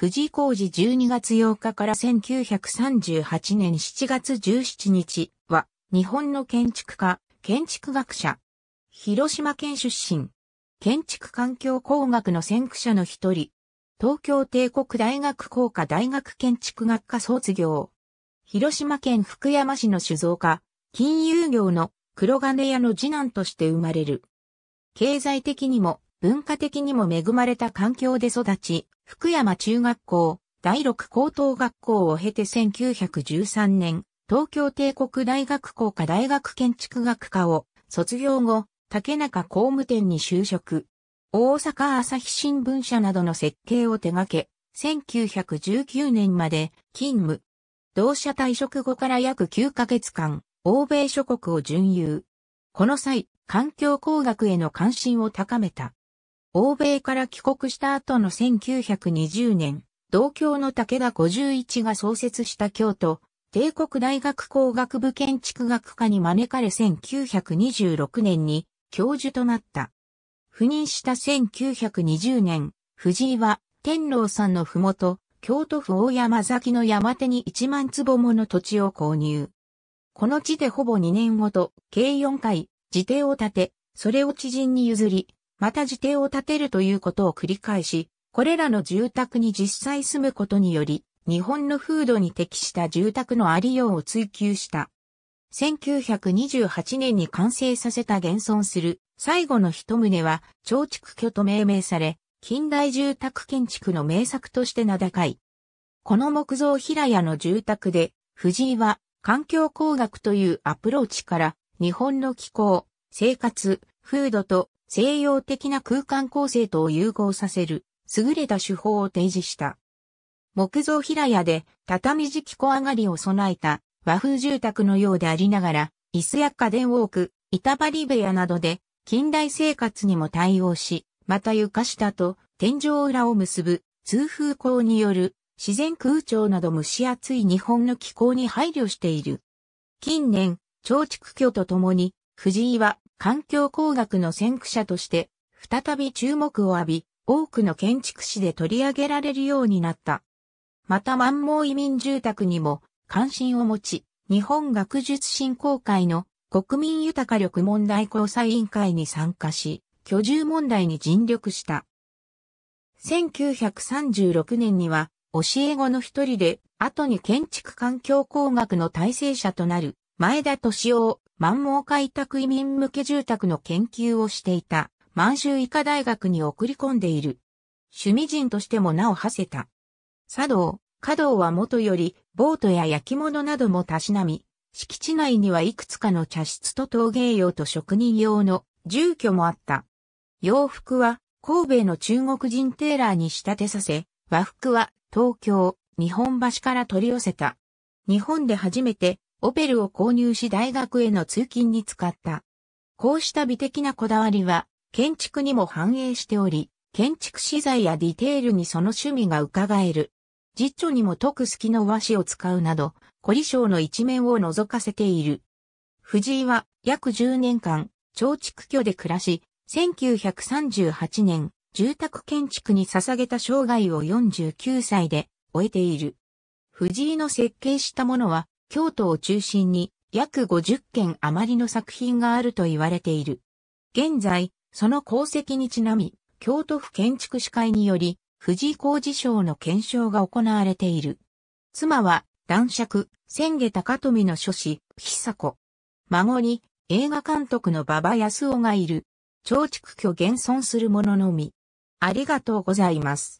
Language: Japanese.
藤井浩二12月8日から1938年7月17日は、日本の建築家、建築学者。広島県出身。建築環境工学の先駆者の一人。東京帝国大学工科大学建築学科卒業。広島県福山市の酒造家、金融業の黒金屋の次男として生まれる。経済的にも文化的にも恵まれた環境で育ち、福山中学校、第六高等学校を経て1913年、東京帝国大学工科大学建築学科を卒業後、竹中工務店に就職。大阪朝日新聞社などの設計を手掛け、1919年まで勤務。同社退職後から約9ヶ月間、欧米諸国を巡遊。この際、環境工学への関心を高めた。欧米から帰国した後の1920年、同郷の武田51が創設した京都、帝国大学工学部建築学科に招かれ1926年に教授となった。赴任した1920年、藤井は天皇さんの麓、京都府大山崎の山手に1万坪もの土地を購入。この地でほぼ2年ごと、計4回、自邸を建て、それを知人に譲り、また自邸を建てるということを繰り返し、これらの住宅に実際住むことにより、日本の風土に適した住宅のありようを追求した。1928年に完成させた現存する最後の一棟は、長築居と命名され、近代住宅建築の名作として名高い。この木造平屋の住宅で、藤井は環境工学というアプローチから、日本の気候、生活、風土と西洋的な空間構成とを融合させる優れた手法を提示した。木造平屋で畳敷き小上がりを備えた和風住宅のようでありながら、椅子や家電を置く板張り部屋などで近代生活にも対応し、また床下と天井裏を結ぶ通風口による自然空調など蒸し暑い日本の気候に配慮している。近年、長築居とともに藤井は環境工学の先駆者として、再び注目を浴び、多くの建築士で取り上げられるようになった。また満蒙移民住宅にも関心を持ち、日本学術振興会の国民豊か力問題交際委員会に参加し、居住問題に尽力した。1936年には、教え子の一人で、後に建築環境工学の体制者となる、前田敏夫を満蒙開拓移民向け住宅の研究をしていた満州医科大学に送り込んでいる。趣味人としても名を馳せた。茶道、華道は元より、ボートや焼き物などもたしなみ、敷地内にはいくつかの茶室と陶芸用と職人用の住居もあった。洋服は神戸の中国人テーラーに仕立てさせ、和服は東京、日本橋から取り寄せた。日本で初めてオペルを購入し大学への通勤に使った。こうした美的なこだわりは、建築にも反映しており、建築資材やディテールにその趣味が伺える。実著にも特好きの和紙を使うなど、凝り性の一面を覗かせている。藤井は約10年間、長築居で暮らし、1938年、住宅建築に捧げた生涯を49歳で終えている。藤井の設計したものは、京都を中心に約50件余りの作品があると言われている。現在、その功績にちなみ、京都府建築士会により、藤井工事賞の検証が行われている。妻は、男爵、千下高富の書士、久子。孫に、映画監督の馬場康夫がいる。長築居現存するもののみ。ありがとうございます。